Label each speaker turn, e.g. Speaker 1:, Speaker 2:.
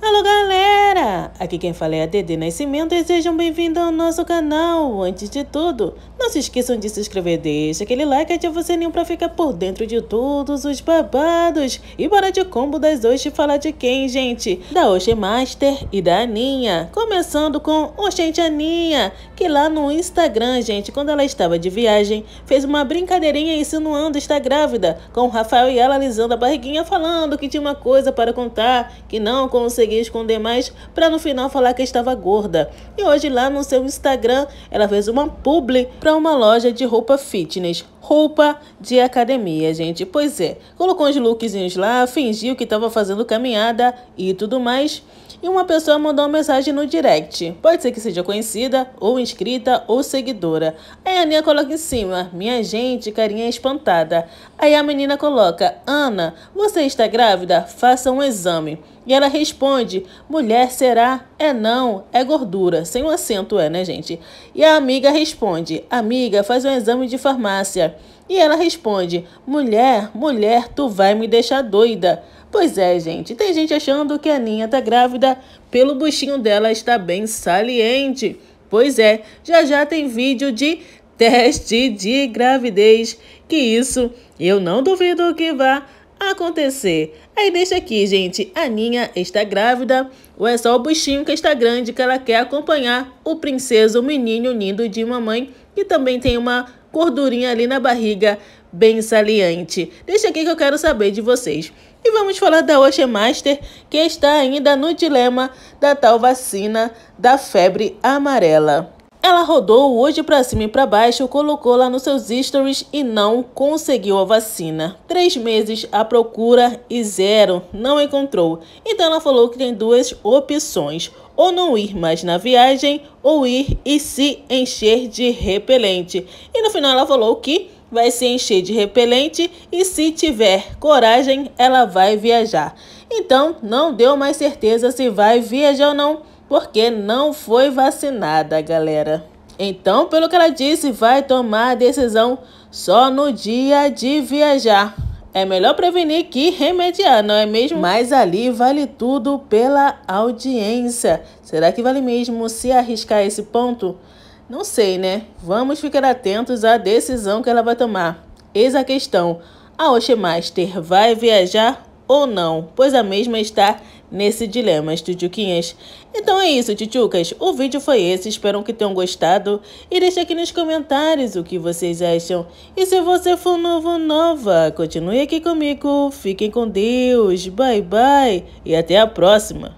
Speaker 1: Alô, galera! aqui quem fala é a Dede Nascimento e sejam bem-vindos ao nosso canal. Antes de tudo, não se esqueçam de se inscrever, deixa aquele like e ativa o sininho para ficar por dentro de todos os babados. E bora de combo das hoje falar de quem, gente? Da Oxe Master e da Aninha. Começando com Oxente Aninha, que lá no Instagram, gente, quando ela estava de viagem, fez uma brincadeirinha insinuando estar grávida, com o Rafael e ela alisando a barriguinha falando que tinha uma coisa para contar, que não conseguia esconder mais pra no final falar que estava gorda. E hoje lá no seu Instagram, ela fez uma publi para uma loja de roupa fitness roupa de academia, gente. Pois é, colocou uns lookzinhos lá, fingiu que estava fazendo caminhada e tudo mais. E uma pessoa mandou uma mensagem no direct. Pode ser que seja conhecida, ou inscrita, ou seguidora. Aí a Aninha coloca em cima, minha gente, carinha espantada. Aí a menina coloca, Ana, você está grávida? Faça um exame. E ela responde, mulher será? É não, é gordura. Sem um acento é, né, gente? E a amiga responde, amiga, faz um exame de farmácia. E ela responde: Mulher, mulher, tu vai me deixar doida. Pois é, gente, tem gente achando que a Ninha tá grávida pelo buchinho dela está bem saliente. Pois é, já já tem vídeo de teste de gravidez, que isso eu não duvido que vá acontecer. Aí deixa aqui, gente, a Ninha está grávida, ou é só o buchinho que está grande que ela quer acompanhar o princeso, o menino lindo de mamãe, que também tem uma gordurinha ali na barriga bem saliente. Deixa aqui que eu quero saber de vocês. E vamos falar da master que está ainda no dilema da tal vacina da febre amarela. Ela rodou hoje para cima e para baixo, colocou lá nos seus stories e não conseguiu a vacina. Três meses à procura e zero, não encontrou. Então ela falou que tem duas opções, ou não ir mais na viagem, ou ir e se encher de repelente. E no final ela falou que vai se encher de repelente e se tiver coragem, ela vai viajar. Então não deu mais certeza se vai viajar ou não porque não foi vacinada, galera. Então, pelo que ela disse, vai tomar a decisão só no dia de viajar. É melhor prevenir que remediar, não é mesmo? Mas ali vale tudo pela audiência. Será que vale mesmo se arriscar esse ponto? Não sei, né? Vamos ficar atentos à decisão que ela vai tomar. Eis a questão: a ah, Oxemaster vai viajar ou não, pois a mesma está nesse dilema, tchutchuquinhas. Então é isso, tchutchucas. O vídeo foi esse, espero que tenham gostado. E deixe aqui nos comentários o que vocês acham. E se você for novo nova, continue aqui comigo. Fiquem com Deus, bye bye e até a próxima.